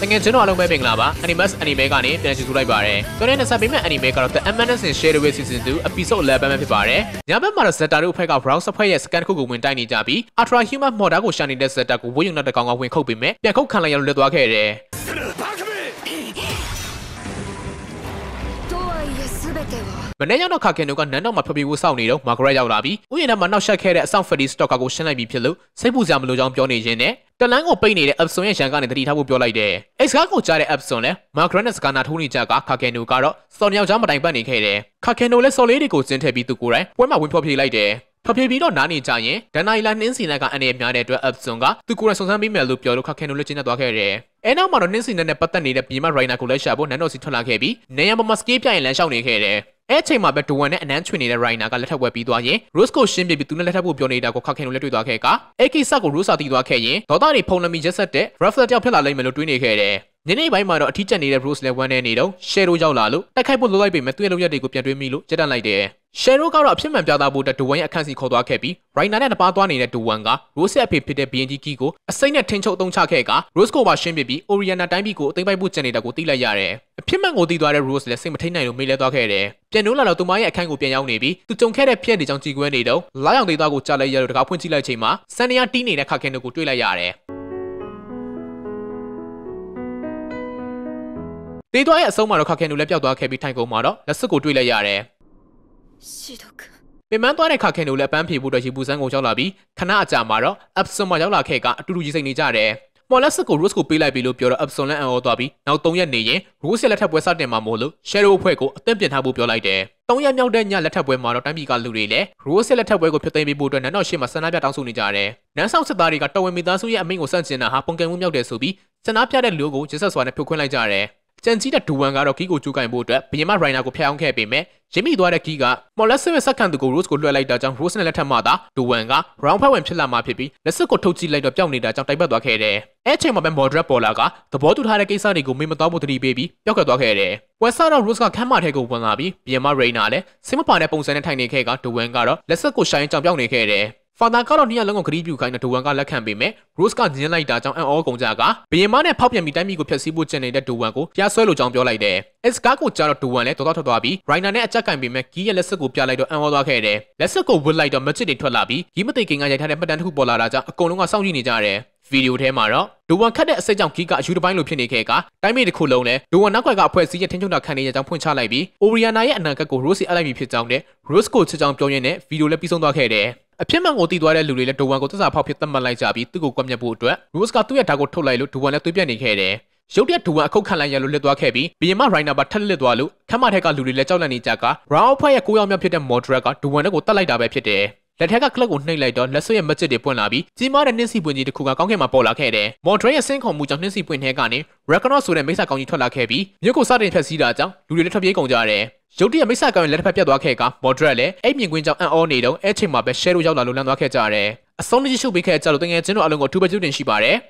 ။တကယ်ကျွန်တော်အားလုံးပဲမင်္ဂလာပါ။ Animax Anime ကနေပြန်ကြည့်စုလိုက်ပါရယ်။ကျွန်တော်နဲ့ဆက်ပေးမယ့် Anime ကတော့ The Madness in Shadow Season 2 Episode 11ပဲဖြစ်ပါတယ်။ညဘက်မှာတော့ Zeta တို့အဖွဲ့က Brown စဖွဲ့ရဲ့ scan ခုကိုဝင်တိုက်နေကြပြီး Ultra Human Mortar ကိုရှာနေတဲ့ Zeta ကိုဝေယုံနောက်တစ်ကောင်ကဝင်ခုတ်ပေးမယ်။ပြန်ခုတ်ခံလိုက်ရလို့လွတ်သွားခဲ့တယ်။မနေ့ရောက်တော့ခါခင်တို့ကနန်းတော်မှာဖျော်ဖြေဖို့စောင့်နေတော့မာဂရက်ရောက်လာပြီးဥယျာဉ်ထဲမှာနောက်ဆက်ခဲ့တဲ့အဆောင်ဖက်ဒီစတော့ကာကိုရှင်းလိုက်ပြီးဖြစ်လို့စိတ်ပူစရာမလိုကြောင်းပြောနေရင်းနဲ့တလန်းကိုပိတ်နေတဲ့အပ်စွန်ရဲ့ရန်ကနေတတိထားဖို့ပြောလိုက်တယ်။အိတ်စကားကိုကြားတဲ့အပ်စွန်လည်းမာဂရက်နဲ့စကာနာထိုးနေကြကခါခင်တို့ကတော့စော်မြောက်ချမ်းမတိုင်ပတ်နေခဲ့တယ်။ခါခင်တို့လည်းစော်လေးတွေကိုစင်းထည့်ပြီးသူကိုယ်တိုင်ပွဲမှာဝင်ဖျော်ဖြေလိုက်တယ်။ဖဖြေပြီးတော့နားနေကြရင်ဒန်နိုင်လာနှင်းစီနက်ကအန်ရများတဲ့အတွက်အပ်စွန်ကသူကိုယ်တိုင်စုံစမ်းပေးမယ်လို့ပြောလို့ခက်ခဲလို့လက်ချင်းနဲ့သွားခဲ့တယ်အဲနောက်မှာတော့နှင်းစင်နဲ့ပတ်သက်နေတဲ့ပြင်မရိုင်နာကိုလည်းရှာဖို့နန်တော်စီထွက်လာခဲ့ပြီးနေရမမစကေးပြရင်လမ်းလျှောက်နေခဲ့တယ်။အဲအချိန်မှာပဲဒဝန်နဲ့အနန်းချွေနေတဲ့ရိုင်နာကလက်ထပ်ဝဲပြီးသွားရင်ရို့စ်ကိုရှင်းပြပြီးသူနဲ့လက်ထပ်ဖို့ပြောနေတာကိုခက်ခဲလို့လက်တွေ့သွားခဲ့ကအဲကိစ္စကိုရို့စာတီးသွားခဲ့ရင်ဒေါသတွေဖုံလမီရက်ဆက်တဲ့ Raffler တောက်ဖြစ်လာလိမ့်မယ်လို့တွေးနေခဲ့တယ်။ညနေပိုင်းမှာတော့အထီးကျန်နေတဲ့ Rose လည်းဝမ်းနေနေတော့ Shadow ရောက်လာလို့တိုက်ခိုက်ဖို့လိုလိုက်ပေမဲ့သူ့ရဲ့လုံရက်တွေကိုပြန်တွေးမိလို့ကြက်တန့်လိုက်တယ်။ရှယ်ရိုကတော့အဖြစ်မှန်ပြသဖို့အတွက်ဒဝိုင်းအခန့်စီခေါ်သွားခဲ့ပြီးရိုင်နာနဲ့တပါသွားနေတဲ့ဒဝမ်ကရိုးစ်အဖေဖြစ်တဲ့ BNG ကီကိုအစိမ့်နဲ့ထင်းချုပ်အုံချခဲ့ကရိုးစ်ကိုပါရှင်းပြပြီးအိုရီယန်နာတိုင်းပြည်ကိုအသိမ့်ပိုက်ဖို့ကြံနေတာကိုသိလိုက်ရတယ်။အဖြစ်မှန်ကိုသိသွားတဲ့ရိုးစ်လည်းစိတ်မထိန်နိုင်လို့မေးလဲသွားခဲ့တယ်။ပြန်နိုးလာတော့သူမရဲ့အခန့်ကိုပြန်ရောက်နေပြီးသူကြုံခဲ့တဲ့ဖြစ်နေကြောင်းကြည်ကွဲနေတော့လာရောက်ဒေသကိုကြားလိုက်ရတော့တကားဖွင့်ကြည့်လိုက်ချိန်မှာစန်နီယာတီးနေတဲ့ခါကင်းတို့ကိုတွေ့လိုက်ရတယ်။တေးသွားရဲ့အဆုံးမှာတော့ခက်ခဲနူလည်းပျောက်သွားခဲ့ပြီးထိုင်ကုန်မှာတော့လက်စကိုတွေးလိုက်ရတယ်ရှိတော့ကပင်မသွားတဲ့ခါခင်တို့လည်းပန်းဖြေဖို့အတွက်ရေပူစန်းကိုရောက်လာပြီးခဏအကြာမှာတော့ Epson မှာရောက်လာခဲ့ကအတူတူကြီးစိတ်နေကြတယ်မော်လက်စကို Rose ကိုပေးလိုက်ပြီလို့ပြောတော့ Epson လည်းအံ့ဩသွားပြီးနောက်3ရက်နေရင် Rose ရဲ့လက်ထပ်ပွဲစတင်မှာမို့လို့ Shadow အဖွဲ့ကိုအသင့်ပြင်ထားဖို့ပြောလိုက်တယ်။3ရက်မြောက်တဲ့ညလက်ထပ်ပွဲမှာတော့တိုင်းပြည်ကလူတွေလည်း Rose ရဲ့လက်ထပ်ပွဲကိုဖျက်သိမ်းပေးဖို့အတွက်နန်းတော်ရှေ့မှာဆန္ဒပြတောင်းဆိုနေကြတယ်။နန်းဆောင်စစ်သားတွေကတော်ဝင်မိသားစုရဲ့အမိန့်ကိုစန့်ကျင်တာဟာပုံကံမှုမြောက်တယ်ဆိုပြီးဆန္ဒပြတဲ့လူကိုရစ်ဆက်စွာနဲ့ဖြုတ်ခွင်းလိုက်ကြတယ်။ကြံကြီးတဲ့ဒူဝမ်ကတော့ဂီကိုကျူးကင်ဖို့အတွက်ဘရင်မရိုင်နာကိုဖျက်အောင်ခဲ့ပေမဲ့ရမိသွားတဲ့ကီးကမော်လက်ဆစ်ရဲ့စက္ကန့်သူကို Rose ကိုလွှတ်လိုက်တာကြောင့် Rose နဲ့လက်ထပ်မှသာဒူဝမ်က round ဖက်ဝင်ဖြစ်လာမှဖြစ်ပြီးလက်စစ်ကိုထုတ်ကြည့်လိုက်တော့ပျောက်နေတာကြောင့်တိုက်ပတ်သွားခဲ့တယ်။အဲ့ချိန်မှာပဲ Modred ပေါ်လာကသဘောတူထားတဲ့ကိစ္စတွေကိုမေ့မသွားဖို့တတိပေးပြီးပျောက်ကသွားခဲ့တယ်။ဝက်ဆာတော့ Rose ကခမ်းမထဲကိုဝင်လာပြီးပြင်မ Reina လည်းစိမပါတဲ့ပုံစံနဲ့ထိုင်နေခဲ့ကဒူဝမ်ကတော့လက်စစ်ကိုရှာရင်ကြောင်ပျောက်နေခဲ့တယ်။ဖာသာကတော့နီယာလုံးကိုဂရီးပြူခိုင်းတဲ့ဒိုဝန်ကလက်ခံပေမဲ့ Rose ကညင်းလိုက်တာကြောင့်အံ့ဩကုန်ကြကဘယင်မနဲ့ဖောက်ပြန်ပြီးတိုင်းပြည်ကိုဖျက်ဆီးဖို့ကြံနေတဲ့ဒိုဝန်ကိုပြားဆွဲလို့ကြောင်းပြောလိုက်တယ်။ S ကားကိုကြားတော့ဒိုဝန်လည်းတော်တော်ထွက်သွားပြီး Rainer နဲ့အကြက်ကင်ပေမဲ့ဂီးရဲ့လက်စက်ကိုပြလိုက်တော့အံ့ဩသွားခဲ့တယ်။လက်စက်ကိုဝစ်လိုက်တော့ magic တွေထွက်လာပြီးဂီးမသိခင်ကရိုက်ထားတဲ့မှတ်တမ်းတစ်ခုပေါ်လာတာကြောင့်အကုန်လုံးကစောင့်ကြည့်နေကြတယ်။ဗီဒီယိုထဲမှာတော့ဒိုဝန်ခတ်တဲ့အစိတ်ကြောင့်ဂီကအယူတပိုင်းလိုဖြစ်နေခဲ့ကတိုင်းပြည်တစ်ခုလုံးနဲ့ဒိုဝန်နောက်ကွက်ကအဖွဲ့အစည်းရဲ့ထိန်းချုပ်တာခံနေရကြောင်းဖွင့်ချလိုက်ပြီးအိုရီယာနာရဲ့အနာဂတ်ကိုရိုးစီအလိုက်ပြီဖြစ်ကြောင်းနဲ့ရိုးစ်ကိုချစ်ကြောင်းပြောရင်းနဲ့ဗီဒီယိုလည်းပြီးဆုံးသွားခဲ့တယ်။အဖြစ်မှန်ကိုသိသွားတဲ့လူတွေလည်းဒိုဝမ်ကိုသစ္စာဖောက်ဖြစ်သတ်မှတ်လိုက်ကြပြီးသူ့ကိုကွပ်မျက်ဖို့အတွက် Rose ကသူ့ရဲ့ဓာတ်ကိုထုတ်လိုက်လို့ဒိုဝမ်လည်းသွေးပြက်နေခဲ့တယ်။ရုတ်တရက်ဒိုဝမ်အခုခံလိုက်ရလို့လစ်သွားခဲ့ပြီးဘီယမရိုင်နာပါထက်လစ်သွားလို့ခမ်းမထက်ကလူတွေလည်းကြောက်လန့်နေကြက Brown ဖွဲ့ရဲ့ကိုရောက်မြောက်ဖြစ်တဲ့ Modrat ကဒိုဝမ်ကိုတတ်လိုက်တာပဲဖြစ်တယ်။လက်ထက်ကကလပ်ကိုနှိပ်လိုက်တော့လက်ဆွဲရဲ့မကျစ်တွေပွင့်လာပြီးကြီးမားတဲ့နှင်းစီပွင့်ကြီးတစ်ခုကကောင်းကင်မှာပေါ်လာခဲ့တယ်။မော်ဒရဲရဲ့ဆင်းခုံမှုကြောင့်နှင်းစီပွင့်ထဲကနေရက်ကနော့ဆိုတဲ့မိစ္ဆာကောင်ကြီးထွက်လာခဲ့ပြီးမြို့ကိုစတင်ဖျက်ဆီးတာကြောင့်လူတွေလည်းထွက်ပြေးကုန်ကြတယ်။ရုတ်တရက်မိစ္ဆာကောင်ရဲ့လက်ထက်ပြတ်သွားခဲ့ကမော်ဒရက်လည်းအိတ်မြင်ကွင်းကြောင့်အံ့ဩနေတော့အဲ့ချိန်မှာပဲရှဲရိုရောက်လာလုံလန်းသွားခဲ့ကြတယ်။အဆုံးတကြီးရှုပ်ပေးခဲ့ကြလို့တကယ်ချင်းတို့အလုံးကိုအထူးပဲကျူးတင်ရှိပါတယ်။